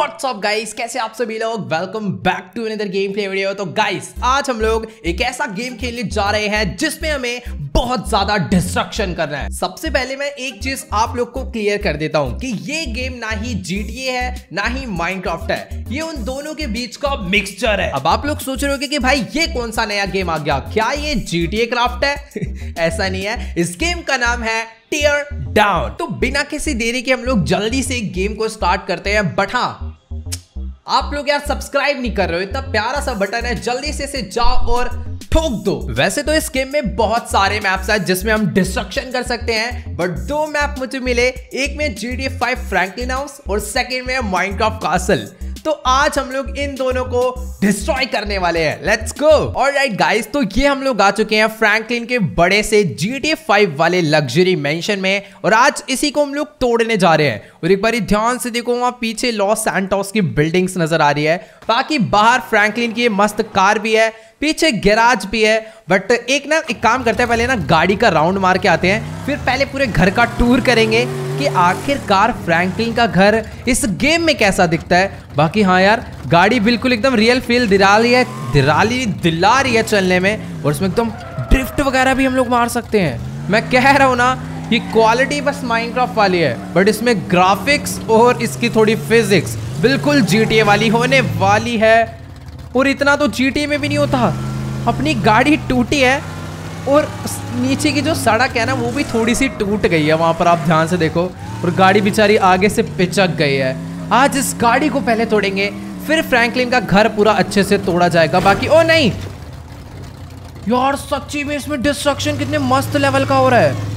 WhatsApp guys कैसे आप सभी लोग welcome back to another gameplay video तो गाइस आज हम लोग एक ऐसा गेम खेलने जा रहे हैं जिसमें हमें बहुत ज्यादा डिस्ट्रक्शन कर रहा है सबसे पहले मैं एक चीज आप लोग को क्लियर कर देता हूं कि ये गेम ना ही GTA है ना ही Minecraft है ये उन दोनों के बीच का मिक्सचर है अब आप लोग सोच रहे होंगे कि भाई ये कौन सा नया गेम आ गया क्या ये GTA क्राफ्ट है ऐसा नहीं है इस गेम का नाम है टियर डाउन तो बिना किसी देरी के हम लोग जल्दी से गेम को स्टार्ट करते हैं बट हाँ आप लोग यार सब्सक्राइब नहीं कर रहे हो इतना प्यारा सा बटन है जल्दी से इसे जाओ और ठोक दो वैसे तो इस गेम में बहुत सारे मैप्स हैं जिसमें हम डिस्ट्रक्शन कर सकते हैं बट दो मैप मुझे मिले एक में G T five Franklin house और सेकेंड में माइनक्राफ्ट कासल तो आज हम लोग इन दोनों को डिस्ट्रॉय करने वाले हैं लेट्स गो और राइट गाइज तो ये हम लोग आ चुके हैं फ्रैंकलिन के बड़े से जी टी फाइव वाले लग्जरी मैंशन में और आज इसी को हम लोग तोड़ने जा रहे हैं और एक बार ध्यान से देखो वहां पीछे लॉस सैंटोस की बिल्डिंग्स नजर आ रही है बाकी बाहर फ्रैंकलिन की मस्त कार भी है पीछे गैराज भी है बट एक ना एक काम करते हैं पहले ना गाड़ी का राउंड मार के आते हैं फिर पहले पूरे घर का टूर करेंगे कि आखिरकार फ्रैंकलिन का घर इस गेम में कैसा दिखता है बाकी हाँ यार गाड़ी बिल्कुल एकदम रियल फील दिला रही है दिला रही दिला रही है चलने में और उसमें एकदम ड्रिफ्ट वगैरह भी हम लोग मार सकते हैं मैं कह रहा हूँ ना ये क्वालिटी बस माइनक्राफ्ट वाली है बट इसमें ग्राफिक्स और इसकी थोड़ी फिजिक्स बिल्कुल जी वाली होने वाली है और इतना तो जी में भी नहीं होता अपनी गाड़ी टूटी है और नीचे की जो सड़क है ना वो भी थोड़ी सी टूट गई है वहाँ पर आप ध्यान से देखो और गाड़ी बेचारी आगे से पिचक गई है आज इस गाड़ी को पहले तोड़ेंगे फिर फ्रैंकलिन का घर पूरा अच्छे से तोड़ा जाएगा बाकी ओ नहीं यार सच्ची में इसमें डिस्ट्रक्शन कितने मस्त लेवल का हो रहा है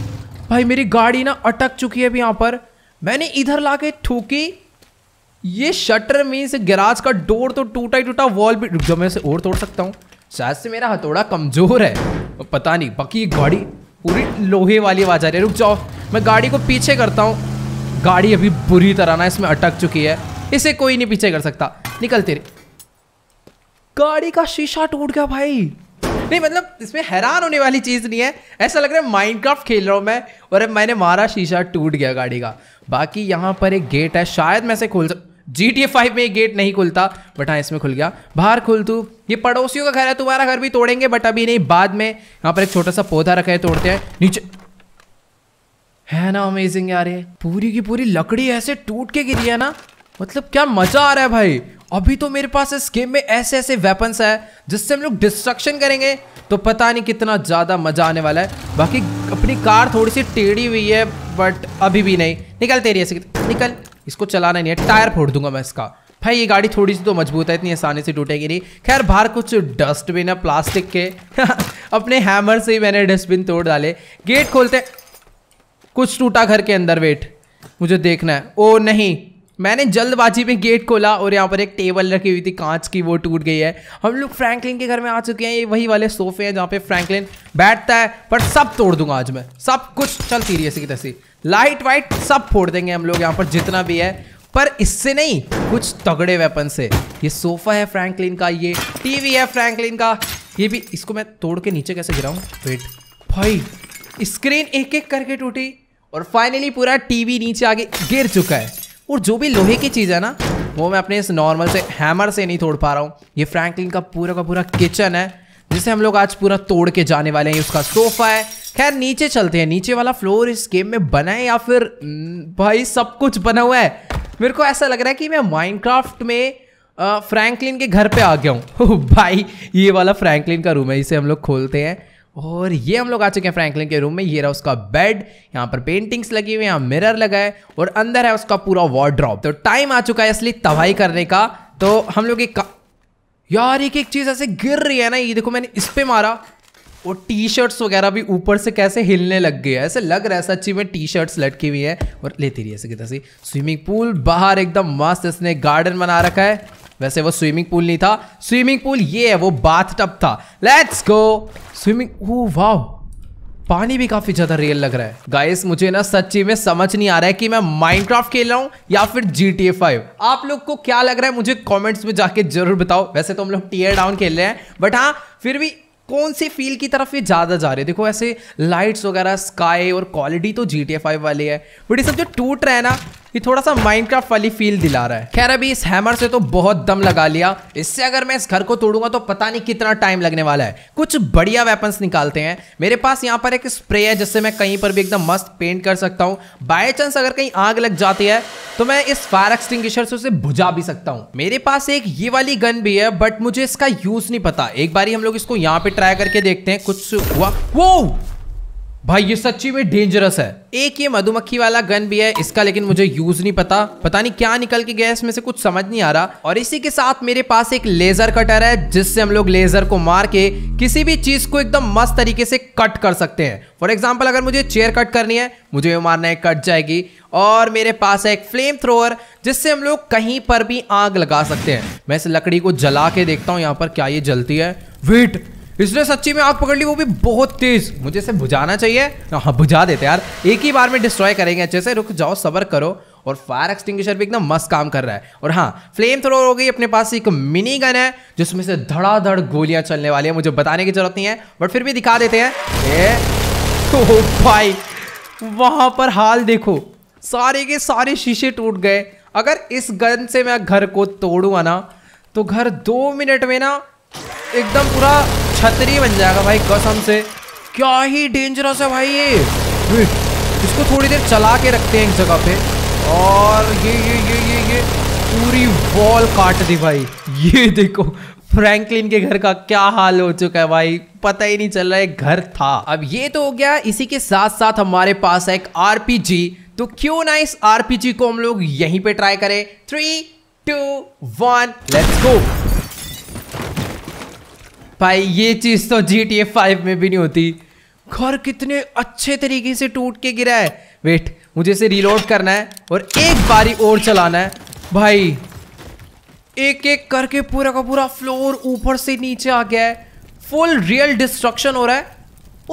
भाई मेरी गाड़ी ना अटक चुकी है अभी यहाँ पर मैंने इधर ला के ठूकी ये शटर मीन्स गैराज का डोर तो टूटा ही टूटा वॉल भी जब मैं इसे और तोड़ सकता हूँ शायद से मेरा हथौड़ा कमज़ोर है पता नहीं बाकी ये गाड़ी पूरी लोहे वाली आवाज़ आ रही है रुक जाओ मैं गाड़ी को पीछे करता हूँ गाड़ी अभी बुरी तरह ना इसमें अटक चुकी है इसे कोई नहीं पीछे कर सकता निकल तेरे गाड़ी का शीशा टूट गया भाई नहीं मतलब इसमें हैरान होने वाली चीज़ नहीं है ऐसा लग रहा है माइनक्राफ्ट खेल रहा हूं मैं और अब मैंने मारा शीशा टूट गया गाड़ी का बाकी यहां पर एक गेट है शायद मैं से खोल सकता जी टी फाइव में गेट नहीं खुलता बट हाँ इसमें खुल गया बाहर खुल तू ये पड़ोसियों का घर है तुम्हारा घर भी तोड़ेंगे बट अभी नहीं बाद में यहाँ पर एक छोटा सा पौधा रखा है तोड़ते हैं नीचे है ना अमेजिंग यार ये पूरी की पूरी लकड़ी ऐसे टूट के गिरी है ना मतलब क्या मजा आ रहा है भाई अभी तो मेरे पास इस गेम में ऐसे ऐसे वेपन्स है जिससे हम लोग डिस्ट्रक्शन करेंगे तो पता नहीं कितना ज़्यादा मजा आने वाला है बाकी अपनी कार थोड़ी सी टेढ़ी हुई है बट अभी भी नहीं निकल तेरी ऐसे निकल इसको चलाना नहीं है टायर फोड़ दूंगा मैं इसका भाई ये गाड़ी थोड़ी सी तो मजबूत है इतनी आसानी से टूटेगी नहीं खैर बाहर कुछ डस्टबिन है प्लास्टिक के अपने हैमर से ही मैंने डस्टबिन तोड़ डाले गेट खोलते कुछ टूटा घर के अंदर वेट मुझे देखना है ओ नहीं मैंने जल्दबाजी में गेट खोला और यहाँ पर एक टेबल रखी हुई थी कांच की वो टूट गई है हम लोग फ्रैंकलिन के घर में आ चुके हैं ये वही वाले सोफे हैं जहाँ पे फ्रैंकलिन बैठता है पर सब तोड़ दूंगा आज मैं सब कुछ चल सीरियस की तस्वीर लाइट वाइट सब फोड़ देंगे हम लोग यहाँ पर जितना भी है पर इससे नहीं कुछ तगड़े वेपन से ये सोफा है फ्रैंकलिन का ये टीवी है फ्रैंकलिन का ये भी इसको मैं तोड़ के नीचे कैसे गिराऊं वेट भाई स्क्रीन एक एक करके टूटी और फाइनली पूरा टीवी नीचे आगे गिर चुका है और जो भी लोहे की चीज़ है ना वो मैं अपने इस नॉर्मल से हैमर से नहीं तोड़ पा रहा हूँ ये फ्रैंकलिन का पूरा का पूरा किचन है जिसे हम लोग आज पूरा तोड़ के जाने वाले हैं उसका सोफा है खैर नीचे चलते हैं नीचे वाला फ्लोर इस गेम में बना है या फिर भाई सब कुछ बना हुआ है मेरे को ऐसा लग रहा है कि मैं माइनक्राफ्ट में फ्रैंकलिन के घर पे आ गया हूँ भाई ये वाला फ्रैंकलिन का रूम है इसे हम लोग खोलते हैं और ये हम लोग आ चुके हैं फ्रैंकलिन के रूम में ये रहा उसका बेड यहाँ पर पेंटिंग्स लगी हुई यहाँ मिरर लगा है और अंदर है उसका पूरा वार्ड्रॉप तो टाइम आ चुका है असली तबाही करने का तो हम लोग एक यार एक एक चीज़ ऐसे गिर रही है ना ये देखो मैंने इस पर मारा और टी शर्ट्स वगैरह भी ऊपर से कैसे हिलने लग गए ऐसे लग रहा है सच्ची में टी शर्ट्स लटकी हुई है और लेती रही ऐसे कितना सी स्विमिंग पूल बाहर एकदम मस्त इसने गार्डन बना रखा है वैसे वो स्विमिंग पूल नहीं था स्विमिंग पूल ये है वो बाथ टब था लेट्स गो स्विमिंग ओ वाह पानी भी काफी ज्यादा रियल लग रहा है गाइस मुझे ना सच्ची में समझ नहीं आ रहा है कि मैं माइनक्राफ्ट खेल रहा हूँ या फिर जी टी आप लोग को क्या लग रहा है मुझे कमेंट्स में जाके जरूर बताओ वैसे तो हम लोग टीयर डाउन खेल रहे हैं बट हाँ फिर भी कौन से फील की तरफ ये ज़्यादा जा रहे हैं देखो ऐसे लाइट्स वगैरह स्काई और क्वालिटी तो जी टी फाइव वाली है बट ये सब जो टूट रहा है ना ये थोड़ा सा माइनक्राफ्ट वाली फील दिला रहा है खैर अभी इस हैमर से तो बहुत दम लगा लिया इससे अगर मैं इस घर को तोड़ूंगा तो पता नहीं कितना टाइम लगने वाला है कुछ बढ़िया वेपन निकालते हैं मेरे पास यहाँ पर एक स्प्रे है जिससे मैं कहीं पर भी एकदम मस्त पेंट कर सकता हूँ बाय चांस अगर कहीं आग लग जाती है तो मैं इस फायर एक्सटिंग से उसे बुझा भी सकता हूँ मेरे पास एक ये वाली गन भी है बट मुझे इसका यूज नहीं पता एक बार हम लोग इसको यहाँ पे ट्राई करके देखते हैं कुछ हुआ वो भाई ये सच्ची में डेंजरस है एक ये मधुमक्खी वाला गन भी है इसका लेकिन मुझे यूज नहीं पता पता नहीं क्या निकल के गया इसमें से कुछ समझ नहीं आ रहा और इसी के साथ मेरे पास एक लेजर कटर है जिससे हम लोग लेजर को मार के किसी भी चीज को एकदम मस्त तरीके से कट कर सकते हैं फॉर एग्जाम्पल अगर मुझे चेयर कट करनी है मुझे ये मारना है कट जाएगी और मेरे पास है एक फ्लेम थ्रोअर जिससे हम लोग कहीं पर भी आग लगा सकते हैं मैं इस लकड़ी को जला के देखता हूँ यहाँ पर क्या ये जलती है वेट इसने सच्ची में आग पकड़ ली वो भी बहुत तेज मुझे इसे बुझाना चाहिए हाँ, हाँ बुझा देते यार एक ही बार में डिस्ट्रॉय करेंगे अच्छे से रुक जाओ सबर करो और फायर एक्सटिंग्विशर भी एकदम मस्त काम कर रहा है और हाँ फ्लेम थ्रोर हो गई अपने पास एक मिनी गन है जिसमें से धड़ाधड़ गोलियां चलने वाली है मुझे बताने की जरूरत नहीं है बट फिर भी दिखा देते हैं ए, तो भाई वहां पर हाल देखो सारे के सारे शीशे टूट गए अगर इस गन से मैं घर को तोड़ूंगा ना तो घर दो मिनट में ना एकदम पूरा छतरी बन जाएगा भाई कसम से क्या ही डेंजरस है भाई ये इसको थोड़ी देर चला के रखते हैं एक जगह पे और ये ये ये ये ये पूरी वॉल काट दी भाई ये देखो फ्रैंकलिन के घर का क्या हाल हो चुका है भाई पता ही नहीं चल रहा है घर था अब ये तो हो गया इसी के साथ साथ हमारे पास है एक आरपीजी तो क्यों ना इस आरपीजी को हम लोग यहीं पे ट्राई करें three two one let's go भाई ये चीज़ तो जी टी फाइव में भी नहीं होती घर कितने अच्छे तरीके से टूट के गिरा है वेट मुझे इसे रिलोड करना है और एक बारी और चलाना है भाई एक एक करके पूरा का पूरा फ्लोर ऊपर से नीचे आ गया है फुल रियल डिस्ट्रक्शन हो रहा है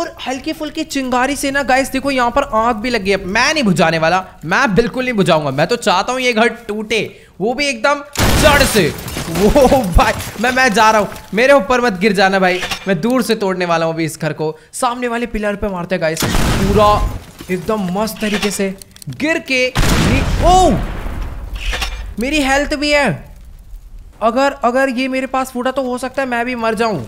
और हल्की फुल्की चिंगारी से ना गाइस देखो यहाँ पर आग भी लगी है मैं नहीं बुझाने वाला मैं बिल्कुल नहीं बुझाऊंगा मैं तो चाहता हूँ ये घर टूटे वो भी एकदम जड़ से वो भाई मैं मैं जा रहा हूँ मेरे ऊपर मत गिर जाना भाई मैं दूर से तोड़ने वाला हूँ अभी इस घर को सामने वाले पिलर पे मारते हैं गाइस पूरा एकदम मस्त तरीके से गिर के ओ मेरी हेल्थ भी है अगर अगर ये मेरे पास फूटा तो हो सकता है मैं भी मर जाऊं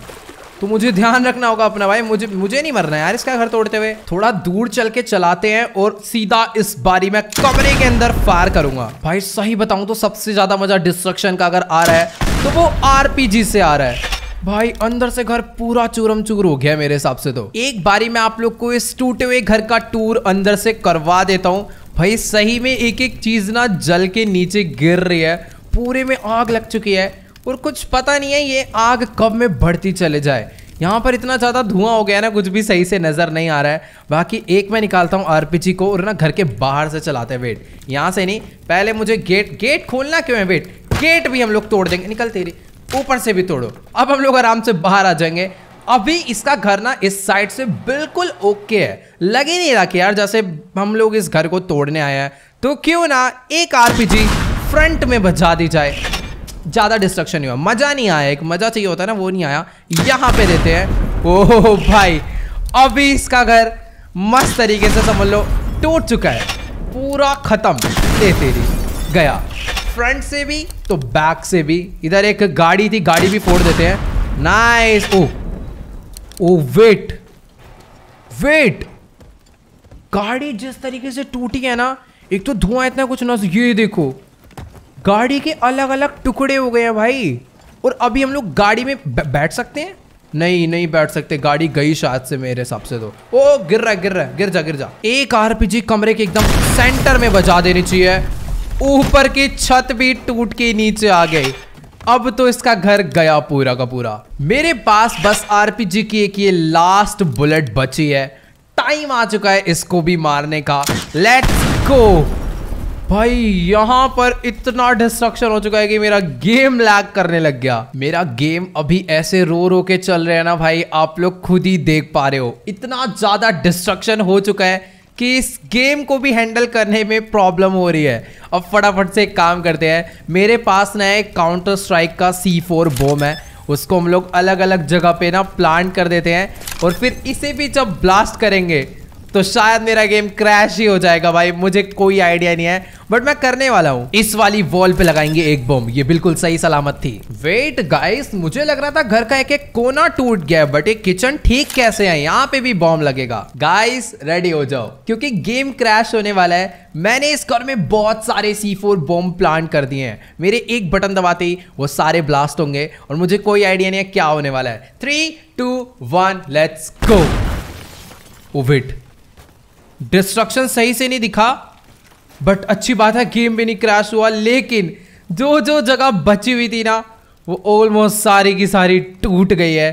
तो मुझे ध्यान रखना होगा अपना भाई मुझे मुझे नहीं मरना यार इसका घर तोड़ते हुए थोड़ा दूर चल के चलाते हैं और सीधा इस बारी में कमरे के अंदर फायर करूंगा भाई सही बताऊं तो सबसे ज्यादा मजा डिस्ट्रक्शन का अगर आ रहा है तो वो आरपीजी से आ रहा है भाई अंदर से घर पूरा चूरम चूर हो गया मेरे हिसाब से तो एक बारी में आप लोग को इस टूटे हुए घर का टूर अंदर से करवा देता हूँ भाई सही में एक एक चीज ना जल के नीचे गिर रही है पूरे में आग लग चुकी है और कुछ पता नहीं है ये आग कब में बढ़ती चले जाए यहाँ पर इतना ज़्यादा धुआं हो गया ना कुछ भी सही से नज़र नहीं आ रहा है बाकी एक मैं निकालता हूँ आरपीजी को और ना घर के बाहर से चलाते हैं वेट यहाँ से नहीं पहले मुझे गेट गेट खोलना क्यों है वेट गेट भी हम लोग तोड़ देंगे निकल तेरी ऊपर से भी तोड़ो अब हम लोग आराम से बाहर आ जाएंगे अभी इसका घर ना इस साइड से बिल्कुल ओके है लग ही नहीं रहा कि यार जैसे हम लोग इस घर को तोड़ने आए हैं तो क्यों ना एक आर फ्रंट में बजा दी जाए ज़्यादा डिस्ट्रक्शन नहीं हुआ मज़ा नहीं आया एक मज़ा चाहिए होता ना वो नहीं आया यहाँ पे देते हैं ओहो भाई अभी इसका घर मस्त तरीके से समझ लो टूट चुका है पूरा ख़त्म ले तेरी गया फ्रंट से भी तो बैक से भी इधर एक गाड़ी थी गाड़ी भी फोड़ देते हैं nice oh oh wait wait गाड़ी जिस तरीके से टूटी है ना एक तो धुआं इतना कुछ ना ये देखो गाड़ी के अलग अलग टुकड़े हो गए हैं भाई और अभी हम लोग गाड़ी में बैठ सकते हैं नहीं नहीं बैठ सकते गाड़ी गई शायद से मेरे हिसाब से तो ओ गिर रहा है गिर रहा है गिर जा गिर जा एक आरपीजी कमरे के एकदम सेंटर में बजा देनी चाहिए ऊपर की छत भी टूट के नीचे आ गई अब तो इसका घर गया पूरा का पूरा मेरे पास बस आरपीजी की एक ये लास्ट बुलेट बची है टाइम आ चुका है इसको भी मारने का लेट्स गो भाई यहाँ पर इतना डिस्ट्रक्शन हो चुका है कि मेरा गेम लैग करने लग गया मेरा गेम अभी ऐसे रो रो के चल रहे हैं ना भाई आप लोग खुद ही देख पा रहे हो इतना ज्यादा डिस्ट्रक्शन हो चुका है कि इस गेम को भी हैंडल करने में प्रॉब्लम हो रही है अब फटाफट से एक काम करते हैं मेरे पास ना एक काउंटर स्ट्राइक का सी फोर बोम है उसको हम लोग अलग अलग जगह पे ना प्लांट कर देते हैं और फिर इसे भी जब ब्लास्ट करेंगे तो शायद मेरा गेम क्रैश ही हो जाएगा भाई मुझे कोई आइडिया नहीं है बट मैं करने वाला हूँ इस वाली वॉल पे लगाएंगे एक बम ये बिल्कुल सही सलामत थी वेट गाइस मुझे लग रहा था घर का एक एक कोना टूट गया बट ये किचन ठीक कैसे है यहाँ पे भी बॉम्ब लगेगा गाइस रेडी हो जाओ क्योंकि गेम क्रैश होने वाला है मैंने इस घर में बहुत सारे सी फोर बॉम्ब प्लांट कर दिए हैं मेरे एक बटन दबाते ही वो सारे ब्लास्ट होंगे और मुझे कोई आइडिया नहीं है क्या होने वाला है three two one let's go oh wait destruction सही से नहीं दिखा बट अच्छी बात है गेम भी नहीं क्रैश हुआ लेकिन जो जो जगह बची हुई थी ना वो ऑलमोस्ट सारी की सारी टूट गई है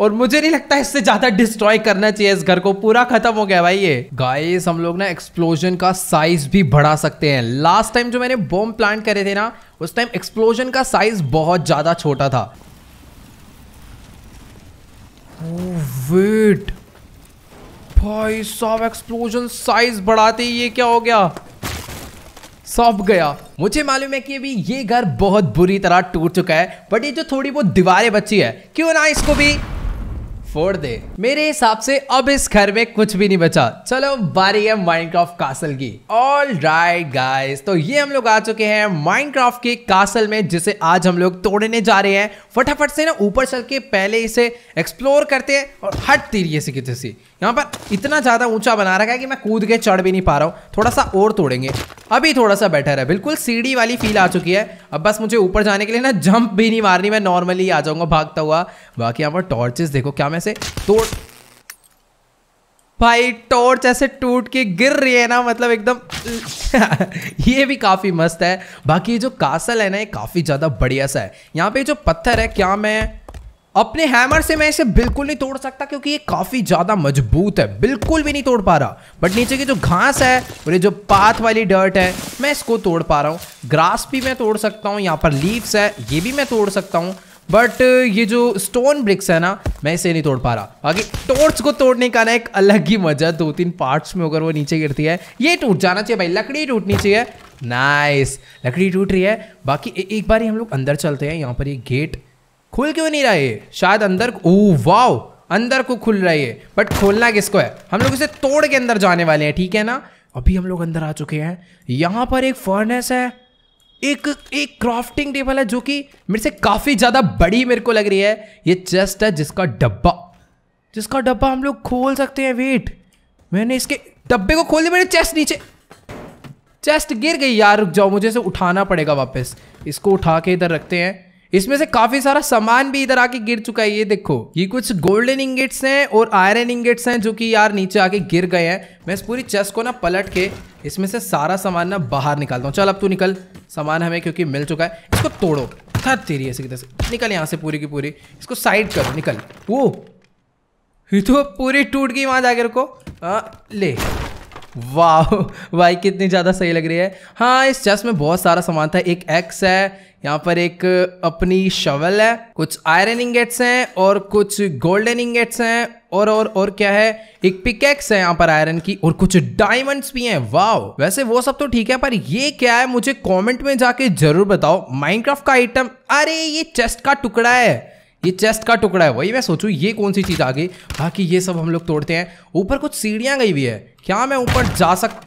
और मुझे नहीं लगता इससे ज़्यादा डिस्ट्रॉय करना चाहिए इस घर को पूरा खत्म हो गया भाई ये गाइस हम लोग ना एक्सप्लोजन का साइज भी बढ़ा सकते हैं लास्ट टाइम जो मैंने बॉम्ब प्लांट करे थे ना उस टाइम एक्सप्लोजन का साइज बहुत ज़्यादा छोटा था वेट oh, भाई सब एक्सप्लोजन साइज बढ़ाते ये क्या हो गया सब गया मुझे मालूम है कि अभी ये घर बहुत बुरी तरह टूट चुका है बट ये जो थोड़ी बहुत दीवारें बची है क्यों ना इसको भी फोड़ दे मेरे हिसाब से अब इस घर में कुछ भी नहीं बचा चलो बारी है माइनक्राफ्ट कासल की ऑल राइट गाइस तो ये हम लोग आ चुके हैं माइनक्राफ्ट के कासल में जिसे आज हम लोग तोड़ने जा रहे हैं फटाफट से ना ऊपर चल के पहले इसे एक्सप्लोर करते हैं और हट तीरिए से किसी यहाँ पर इतना ज़्यादा ऊंचा बना रखा है कि मैं कूद के चढ़ भी नहीं पा रहा हूँ थोड़ा सा और तोड़ेंगे अभी थोड़ा सा बेटर है बिल्कुल सीढ़ी वाली फील आ चुकी है अब बस मुझे ऊपर जाने के लिए ना जंप भी नहीं मारनी मैं नॉर्मली आ जाऊंगा भागता हुआ बाकी यहाँ पर टॉर्चेस देखो क्या मैं से तोड़ भाई टॉर्च ऐसे टूट के गिर रही है ना मतलब एकदम ये भी काफ़ी मस्त है बाकी ये जो कासल है ना ये काफ़ी ज़्यादा बढ़िया सा है यहाँ पे जो पत्थर है क्या मैं अपने हैमर से मैं इसे बिल्कुल नहीं तोड़ सकता क्योंकि ये काफी ज्यादा मजबूत है बिल्कुल भी नहीं तोड़ पा रहा बट नीचे की जो घास है और ये जो पाथ वाली डर्ट है मैं इसको तोड़ पा रहा हूँ ग्रास भी मैं तोड़ सकता हूँ यहाँ पर लीव्स है ये भी मैं तोड़ सकता हूँ बट ये जो स्टोन ब्रिक्स है ना मैं इसे नहीं तोड़ पा रहा बाकी टोर्च को तोड़ने का ना एक अलग ही मजा दो तीन पार्ट्स में अगर वो नीचे गिरती है ये टूट जाना चाहिए भाई लकड़ी टूटनी चाहिए नाइस लकड़ी टूट रही है बाकी एक बार ही हम लोग अंदर चलते हैं यहाँ पर ये गेट खुल क्यों नहीं रहा है शायद अंदर ओ वाओ अंदर को खुल रहा है बट खोलना किसको है हम लोग इसे तोड़ के अंदर जाने वाले हैं ठीक है ना अभी हम लोग अंदर आ चुके हैं यहाँ पर एक फर्नेस है एक एक क्राफ्टिंग टेबल है जो कि मेरे से काफ़ी ज़्यादा बड़ी मेरे को लग रही है ये चेस्ट है जिसका डब्बा जिसका डब्बा हम लोग खोल सकते हैं वेट मैंने इसके डब्बे को खोल दिया मेरे चेस्ट नीचे चेस्ट गिर गई यार रुक जाओ मुझे इसे उठाना पड़ेगा वापस इसको उठा के इधर रखते हैं इसमें से काफी सारा सामान भी इधर आके गिर चुका है ये देखो ये कुछ गोल्डन इंगेट्स हैं और आयरन इंगेट्स हैं जो कि यार नीचे आके गिर गए हैं मैं इस पूरी चेस्ट को ना पलट के इसमें से सारा सामान ना बाहर निकालता हूँ चल अब तू निकल सामान हमें क्योंकि मिल चुका है इसको तोड़ो था तेरी ऐसी तरह निकल यहाँ से पूरी की पूरी इसको साइड करो निकल वो ये तो पूरी टूट गई वहाँ जाकर रुको ले वाह भाई कितनी ज़्यादा सही लग रही है हाँ इस चेस्ट में बहुत सारा सामान था एक एक्स है यहाँ पर एक अपनी शवल है कुछ आयरन इंगेट्स हैं और कुछ गोल्डन इंगेट्स हैं और और और क्या है एक पिकेक्स है यहाँ पर आयरन की और कुछ डायमंड्स भी हैं वाओ वैसे वो सब तो ठीक है पर ये क्या है मुझे कमेंट में जाके जरूर बताओ माइनक्राफ्ट का आइटम अरे ये चेस्ट का टुकड़ा है ये चेस्ट का टुकड़ा है वही मैं सोचू ये कौन सी चीज़ आ गई बाकी ये सब हम लोग तोड़ते हैं ऊपर कुछ सीढ़ियां गई हुई है क्या मैं ऊपर जा सक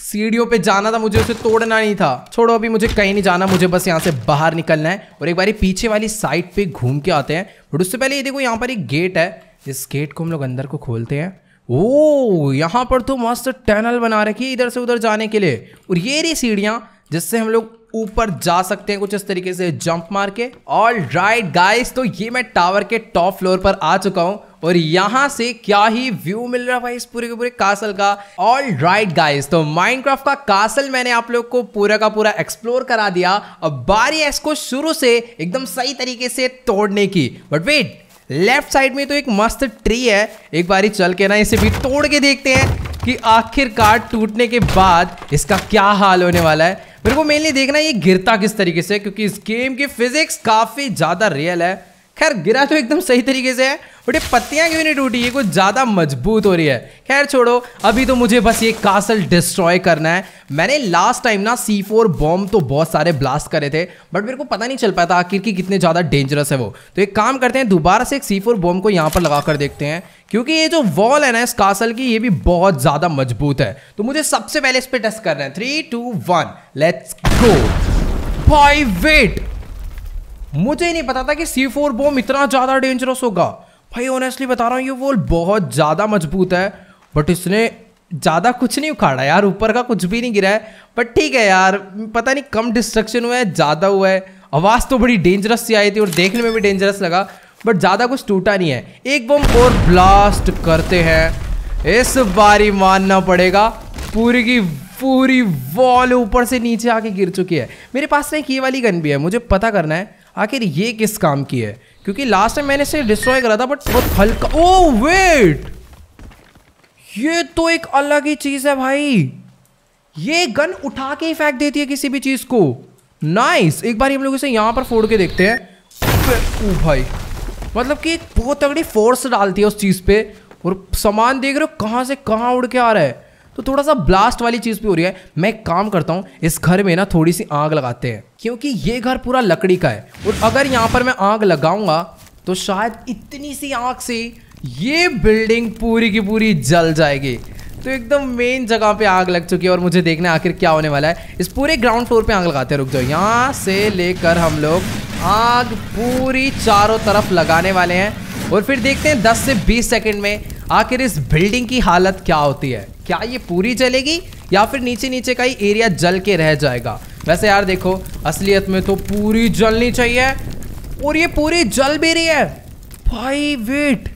सीढ़ियों पे जाना था मुझे उसे तोड़ना नहीं था छोड़ो अभी मुझे कहीं नहीं जाना मुझे बस यहाँ से बाहर निकलना है और एक बार पीछे वाली साइड पे घूम के आते हैं बट उससे पहले ये देखो यहाँ पर एक गेट है इस गेट को हम लोग अंदर को खोलते हैं ओ यहाँ पर तो मस्त टनल बना रखी है इधर से उधर जाने के लिए और ये रही सीढ़ियाँ जिससे हम लोग ऊपर जा सकते हैं कुछ इस तरीके से जंप मार के ऑल राइट गाइस तो ये मैं टावर के टॉप फ्लोर पर आ चुका हूं और यहां से क्या ही व्यू मिल रहा है भाई इस पूरे के पूरे कासल का ऑल राइट गाइस तो माइनक्राफ्ट का कासल मैंने आप लोग को पूरा का पूरा एक्सप्लोर करा दिया अब बारी है इसको शुरू से एकदम सही तरीके से तोड़ने की बट वेट लेफ्ट साइड में तो एक मस्त ट्री है एक बारी चल के ना इसे भी तोड़ के देखते हैं कि आखिरकार टूटने के बाद इसका क्या हाल होने वाला है मेरे को मेनली देखना ये गिरता किस तरीके से क्योंकि इस गेम की फिजिक्स काफी ज्यादा रियल है खैर गिरा तो एकदम सही तरीके से है बट ये पत्तियां क्यों नहीं टूटी ये कुछ ज़्यादा मजबूत हो रही है खैर छोड़ो अभी तो मुझे बस ये कासल डिस्ट्रॉय करना है मैंने लास्ट टाइम ना सी फोर बॉम्ब तो बहुत सारे ब्लास्ट करे थे बट मेरे को पता नहीं चल पाया था आखिर की कितने ज़्यादा डेंजरस है वो तो एक काम करते हैं दोबारा से एक सी फोर बॉम्ब को यहाँ पर लगा कर देखते हैं क्योंकि ये जो वॉल है ना इस कासल की ये भी बहुत ज़्यादा मजबूत है तो मुझे सबसे पहले इस पर टेस्ट करना है three two one let's go भाई वेट मुझे नहीं पता था कि सी फोर बॉम्ब इतना ज़्यादा डेंजरस होगा भाई ऑनेस्टली बता रहा हूँ ये वॉल बहुत ज़्यादा मजबूत है बट इसने ज़्यादा कुछ नहीं उखाड़ा यार ऊपर का कुछ भी नहीं गिरा है बट ठीक है यार पता नहीं कम डिस्ट्रक्शन हुआ है ज़्यादा हुआ है आवाज़ तो बड़ी डेंजरस सी आई थी और देखने में भी डेंजरस लगा बट ज़्यादा कुछ टूटा नहीं है एक बम और ब्लास्ट करते हैं इस बारी मानना पड़ेगा पूरी की पूरी वॉल ऊपर से नीचे आके गिर चुकी है मेरे पास ना एक ये वाली गन भी है मुझे पता करना है आखिर ये किस काम की है क्योंकि लास्ट टाइम मैंने इसे डिस्ट्रॉय करा था बट बहुत हल्का ओ oh, वेट ये तो एक अलग ही चीज़ है भाई ये गन उठा के ही फेंक देती है किसी भी चीज़ को नाइस एक बार हम लोग इसे यहां पर फोड़ के देखते हैं ओ oh, भाई मतलब कि बहुत तगड़ी फोर्स डालती है उस चीज़ पे और सामान देख रहे हो कहां से कहाँ उड़ के आ रहा है तो थोड़ा सा ब्लास्ट वाली चीज़ भी हो रही है मैं काम करता हूँ इस घर में ना थोड़ी सी आग लगाते हैं क्योंकि ये घर पूरा लकड़ी का है और अगर यहाँ पर मैं आग लगाऊंगा तो शायद इतनी सी आग से ये बिल्डिंग पूरी की पूरी जल जाएगी तो एकदम मेन जगह पे आग लग चुकी है और मुझे देखना आखिर क्या होने वाला है इस पूरे ग्राउंड फ्लोर पे आग लगाते हैं रुक जाओ यहाँ से लेकर हम लोग आग पूरी चारों तरफ लगाने वाले हैं और फिर देखते हैं 10 से 20 सेकंड में आखिर इस बिल्डिंग की हालत क्या होती है क्या ये पूरी जलेगी या फिर नीचे नीचे का ही एरिया जल के रह जाएगा वैसे यार देखो असलियत में तो पूरी जलनी चाहिए और ये पूरी जल भी रही है भाई वेट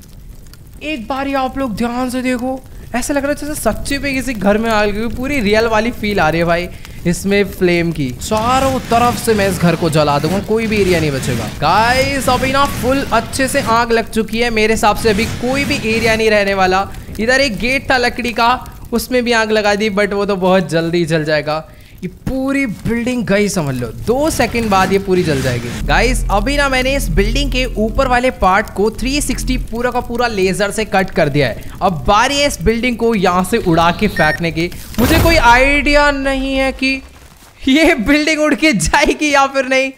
एक बार ये आप लोग ध्यान से देखो ऐसा लग रहा है जैसे सच्चे पे किसी घर में आ गई पूरी रियल वाली फील आ रही है भाई इसमें फ्लेम की चारों तरफ से मैं इस घर को जला दूंगा कोई भी एरिया नहीं बचेगा गाइस अभी ना फुल अच्छे से आग लग चुकी है मेरे हिसाब से अभी कोई भी एरिया नहीं रहने वाला इधर एक गेट था लकड़ी का उसमें भी आग लगा दी बट वो तो बहुत जल्दी जल जाएगा ये पूरी बिल्डिंग गई समझ लो दो सेकंड बाद ये पूरी जल जाएगी गाइस अभी ना मैंने इस बिल्डिंग के ऊपर वाले पार्ट को 360 पूरा का पूरा लेजर से कट कर दिया है अब बारी है इस बिल्डिंग को यहाँ से उड़ा के फेंकने की मुझे कोई आइडिया नहीं है कि ये बिल्डिंग उड़ के जाएगी या फिर नहीं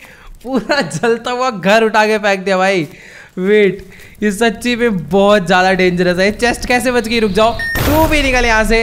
पूरा जलता हुआ घर उठा के फेंक दिया भाई वेट ये सच्ची में बहुत ज़्यादा डेंजरस है चेस्ट कैसे बच गई रुक जाओ तू भी निकल यहाँ से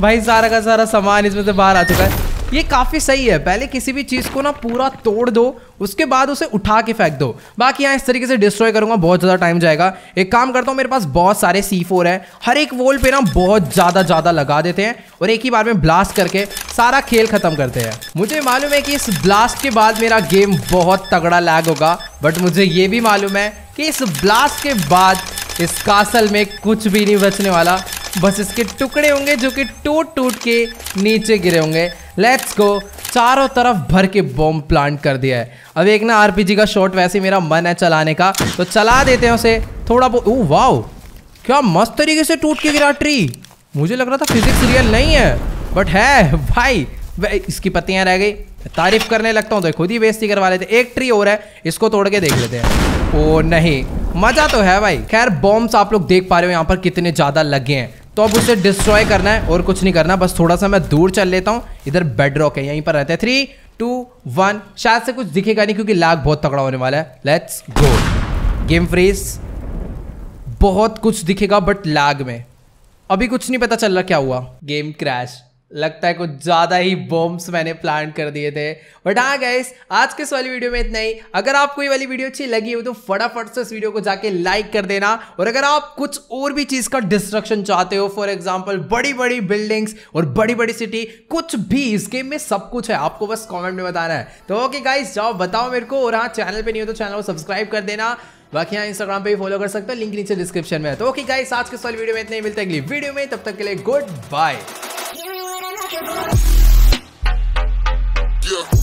भाई सारा का सारा सामान इसमें से बाहर आ चुका है ये काफ़ी सही है पहले किसी भी चीज़ को ना पूरा तोड़ दो उसके बाद उसे उठा के फेंक दो बाकी यहाँ इस तरीके से डिस्ट्रॉय करूंगा बहुत ज़्यादा टाइम जाएगा एक काम करता हूँ मेरे पास बहुत सारे सी फोर है हर एक वोल पे ना बहुत ज़्यादा ज़्यादा लगा देते हैं और एक ही बार में ब्लास्ट करके सारा खेल ख़त्म करते हैं मुझे मालूम है कि इस ब्लास्ट के बाद मेरा गेम बहुत तगड़ा लैग होगा बट मुझे ये भी मालूम है कि इस ब्लास्ट के बाद इस कासल में कुछ भी नहीं बचने वाला बस इसके टुकड़े होंगे जो कि टूट टूट के नीचे गिरे होंगे लेट्स गो चारों तरफ भर के बॉम्ब प्लांट कर दिया है अब एक ना आरपीजी का शॉट वैसे मेरा मन है चलाने का तो चला देते हैं उसे थोड़ा बहुत ओ वाओ क्या मस्त तरीके से टूट के गिरा ट्री मुझे लग रहा था फिजिक्स रियल नहीं है बट है भाई इसकी पत्तियां रह गई तारीफ करने लगता हूँ तो खुद ही बेस्ती करवा लेते एक ट्री और है इसको तोड़ के देख लेते हैं ओ नहीं मजा तो है भाई खैर बॉम्ब्स आप लोग देख पा रहे हो यहाँ पर कितने ज्यादा लगे हैं तो अब उसे डिस्ट्रॉय करना है और कुछ नहीं करना बस थोड़ा सा मैं दूर चल लेता हूँ इधर बेड रॉक है यहीं पर रहते हैं थ्री टू वन शायद से कुछ दिखेगा नहीं क्योंकि लाग बहुत तगड़ा होने वाला है लेट्स गो गेम फ्रीज बहुत कुछ दिखेगा बट लाग में अभी कुछ नहीं पता चल रहा क्या हुआ गेम क्रैश लगता है कुछ ज़्यादा ही बॉम्ब्स मैंने प्लान कर दिए थे बट हाँ गैस आज के इस वाली वीडियो में इतना ही अगर आपको ये वाली वीडियो अच्छी लगी हो तो फटाफट से इस वीडियो को जाके लाइक कर देना और अगर आप कुछ और भी चीज़ का डिस्ट्रक्शन चाहते हो फॉर एग्जाम्पल बड़ी बड़ी बिल्डिंग्स और बड़ी बड़ी सिटी कुछ भी इस गेम में सब कुछ है आपको बस कॉमेंट में बताना है तो ओके गाइस जाओ बताओ मेरे को और हाँ चैनल पर नहीं हो तो चैनल को सब्सक्राइब कर देना बाकी यहाँ इंस्टाग्राम पे भी फॉलो कर सकते हो लिंक नीचे डिस्क्रिप्शन में है तो ओके गाइस आज के वाली वीडियो में इतने ही मिलते हैं अगली वीडियो में तब तक के लिए गुड बाय Yeah.